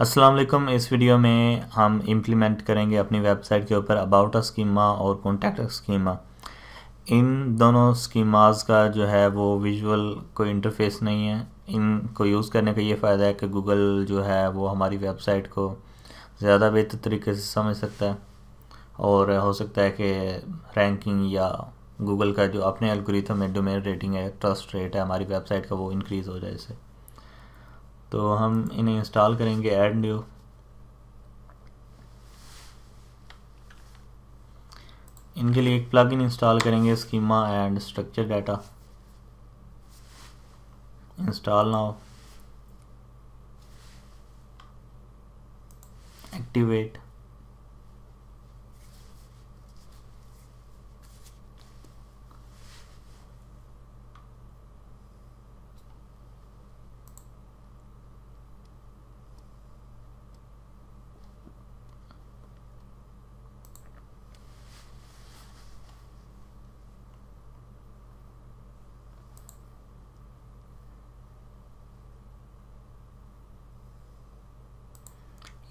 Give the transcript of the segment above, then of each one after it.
अस्सलाम वालेकुम इस वीडियो में हम इम्प्लीमेंट करेंगे अपनी वेबसाइट के ऊपर अबाउट अ स्कीमा और कॉन्टैक्ट स्कीमा इन दोनों स्कीमाज का जो है वो विजुअल कोई इंटरफेस नहीं है इनको यूज़ करने का ये फ़ायदा है कि गूगल जो है वो हमारी वेबसाइट को ज़्यादा बेहतर तरीके से समझ सकता है और हो सकता है कि रैंकिंग या गूगल का जो अपने एल्गोरिथम में डोमेन रेटिंग है ट्रस्ट रेट है हमारी वेबसाइट का वो इंक्रीज़ हो जाए इसे तो हम इन्हें इंस्टॉल करेंगे ऐड न्यू इनके लिए एक प्लगइन इंस्टॉल करेंगे schema and structure data install now activate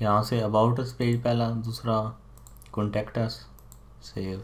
यहाँ से अबाउट अस पेज पहला दूसरा कॉन्टेक्ट अस सेव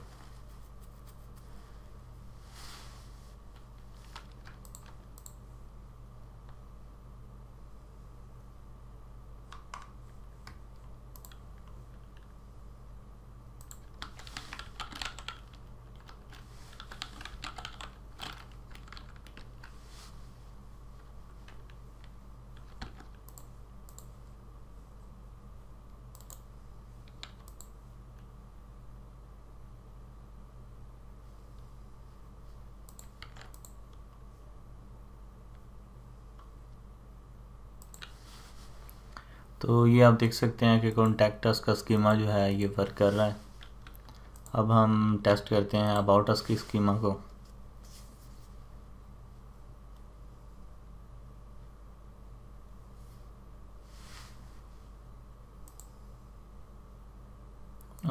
तो ये आप देख सकते हैं कि कॉन्टैक्टस का स्कीमा जो है ये वर्क कर रहा है अब हम टेस्ट करते हैं अबाउट अस की स्कीमा को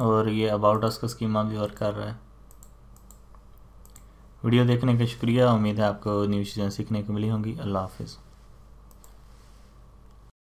और ये अबाउट अस का स्कीमा भी वर्क कर रहा है वीडियो देखने का शुक्रिया उम्मीद है आपको न्यू चीज़ें सीखने को मिली होंगी अल्लाह हाफिज़